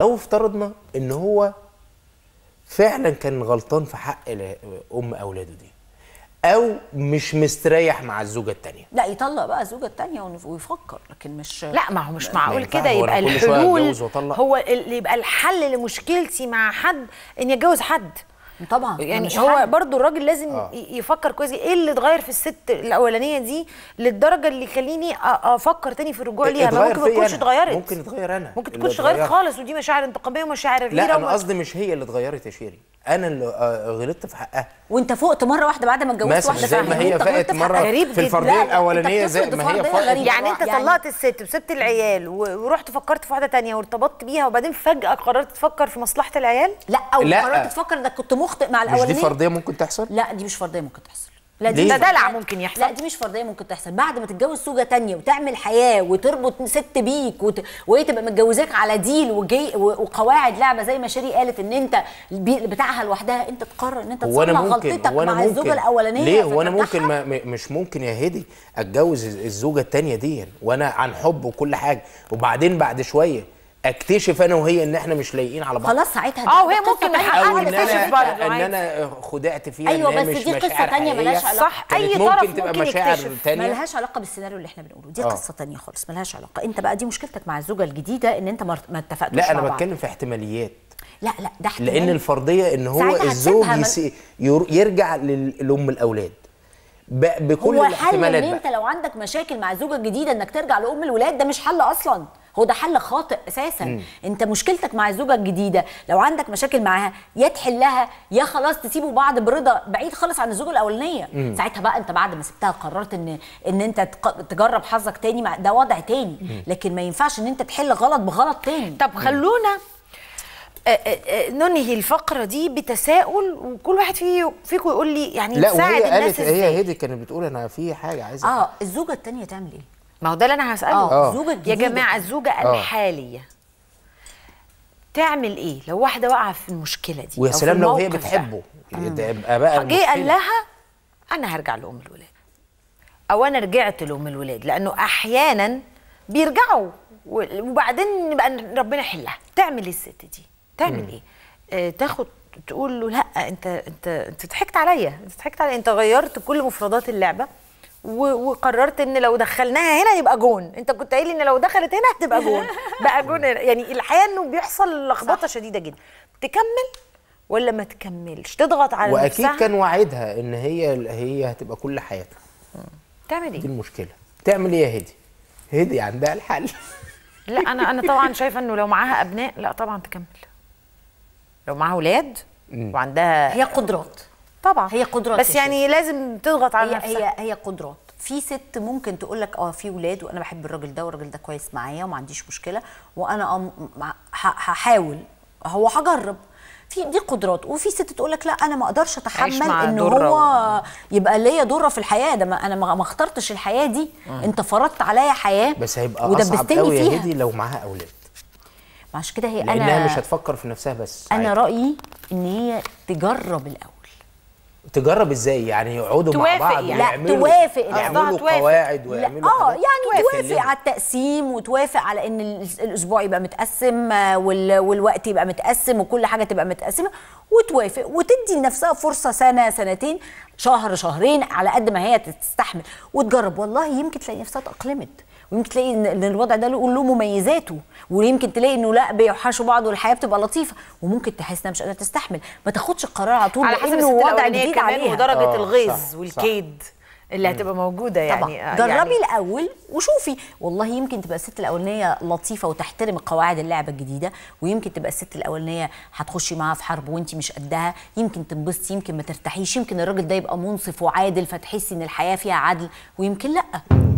لو افترضنا ان هو فعلا كان غلطان في حق ام اولاده دي او مش مستريح مع الزوجه الثانيه لا يطلق بقى الزوجه الثانيه ويفكر لكن مش لا ما هو مش معقول كده يبقى الحلول هو اللي يبقى الحل لمشكلتي مع حد اني اتجوز حد طبعا يعني هو حاجة. برضو الراجل لازم آه. يفكر كويس ايه اللي اتغير في الست الاولانيه دي للدرجه اللي يخليني افكر تاني في الرجوع ليها ممكن ما تكونش اتغيرت ممكن اتغير انا ممكن تكونش اتغيرت خالص ودي مشاعر انتقاميه ومشاعر غيره لا انا قصدي مش هي اللي اتغيرت يا شيري انا اللي آه، غلطت في حقها وانت فقت مره واحده بعد ما اتجوزت واحده زي ما هي فقت مره في الفرديه الاولانيه زي ما هي فقت يعني انت يعني طلقت الست وسبت العيال ورحت فكرت في واحده تانية وارتبطت بيها وبعدين فجاه قررت تفكر في مصلحه العيال لا او لا. قررت تفكر انك كنت مخطئ مع الاولانيه مش دي فرديه ممكن تحصل لا دي مش فرديه ممكن تحصل لا دي ده دلع ممكن يحصل لا دي مش فرضيه ممكن تحصل بعد ما تتجوز زوجه تانية وتعمل حياه وتربط ست بيك وت... وهي تبقى متجوزاك على ديل وجي وقواعد لعبه زي ما شيري قالت ان انت بتاعها لوحدها انت تقرر ان انت تصلح غلطتك مع ممكن. الزوجه الاولانيه ليه هو انا ممكن ما مش ممكن يا هدي اتجوز الزوجه التانية دي وانا عن حب وكل حاجه وبعدين بعد شويه اكتشف انا وهي ان احنا مش لايقين على بعض خلاص ساعتها اه وهي ممكن تحقق تكتشف برضه ان انا خدعت فيها ايوه بس مش دي قصه ثانيه ملهاش علاقه صح اي أيوة، طرف ممكن تبقى ممكن مشاعر ثانيه ملهاش علاقه بالسيناريو اللي احنا بنقوله دي آه. قصه ثانيه خالص ملهاش علاقه انت بقى دي مشكلتك مع الزوجه الجديده ان انت ما اتفقتوش لا انا بتكلم في احتماليات لا لا ده احتمال لان الفرضيه ان هو الزوج يرجع لام الاولاد بكل الاحتمالات هو حل ان انت لو عندك مشاكل مع الزوجه الجديده انك ترجع لام الولاد ده مش حل اصلا هو ده حل خاطئ اساسا مم. انت مشكلتك مع الزوجه الجديده لو عندك مشاكل معاها يا تحلها يا خلاص تسيبوا بعض برضا بعيد خالص عن الزوجه الاولانيه ساعتها بقى انت بعد ما سبتها قررت ان ان انت تجرب حظك تاني مع ده وضع تاني مم. لكن ما ينفعش ان انت تحل غلط بغلط تاني طب خلونا آه، آه، آه، ننهي الفقره دي بتساؤل وكل واحد فيه فيكم يقول لي يعني لا تساعد الناس قالت هي هدي كانت بتقول انا في حاجه عايزه اه الزوجه التانية تعمل ايه ما هو ده اللي انا هساله آه، آه. الزوجه الجديده يا جماعه الزوجه آه. الحاليه تعمل ايه لو واحده واقعه في المشكله دي ويا سلام لو هي بتحبه يبقى بقى جه قال لها انا هرجع لام الولاد او انا رجعت لام الولاد لانه احيانا بيرجعوا وبعدين نبقى ربنا يحلها تعمل ايه الست دي تعمل مم. ايه آه تاخد تقول له لا انت انت انت ضحكت عليا انت ضحكت عليا انت غيرت كل مفردات اللعبه وقررت ان لو دخلناها هنا يبقى جون انت كنت قايل ان لو دخلت هنا هتبقى جون بقى جون يعني الحقيقه انه بيحصل لخبطه شديده جدا تكمل ولا ما تكملش تضغط على واكيد نفسها. كان وعدها ان هي هي هتبقى كل حياتها تعمل ايه دي المشكله تعمل ايه يا هدي هدي عندها الحل لا انا انا طبعا شايفه انه لو معاها ابناء لا طبعا تكمل لو معاها اولاد وعندها هي قدرات طبعا هي قدرات بس يعني لازم تضغط على هي نفسها هي هي قدرات في ست ممكن تقول لك اه في ولاد وانا بحب الراجل ده والراجل ده كويس معايا وما عنديش مشكله وانا هحاول هو هجرب في دي قدرات وفي ست تقول لك لا انا ما اقدرش اتحمل ان هو و... يبقى ليا دره في الحياه ده ما انا ما اخترتش الحياه دي مم. انت فرضت عليا حياه بس هيبقى اصعب قوي يا هدي لو معاها اولاد عشان كده هي لأنها انا لانها مش هتفكر في نفسها بس انا عادي. رايي ان هي تجرب الاول تجرب ازاي يعني يقعدوا مع بعض يعني. لا توافق يعملوا توافق. قواعد ويعملوا اه يعني توافق, توافق على التقسيم وتوافق على ان الاسبوع يبقى متقسم آه، والوقت يبقى متقسم وكل حاجه تبقى متقسمه وتوافق وتدي لنفسها فرصه سنه سنتين شهر شهرين على قد ما هي تستحمل وتجرب والله يمكن تلاقي نفسها اتاقلمت ممكن تلاقي ان الوضع ده له مميزاته ويمكن تلاقي انه لا بيوحشوا بعض والحياه بتبقى لطيفه وممكن تحس انها مش قادره تستحمل ما تاخدش القرار على طول على حسب وضع جديد عليها ودرجه آه، الغيظ والكيد صح. اللي هتبقى موجوده يعني طبعا. يعني جربي يعني الاول وشوفي والله يمكن تبقى الست الاولانيه لطيفه وتحترم قواعد اللعبه الجديده ويمكن تبقى الست الاولانيه هتخشي معاها في حرب وانت مش قدها يمكن تنبسطي يمكن ما ترتاحيش يمكن الراجل ده يبقى منصف وعادل فتحسي ان الحياه فيها عدل ويمكن لا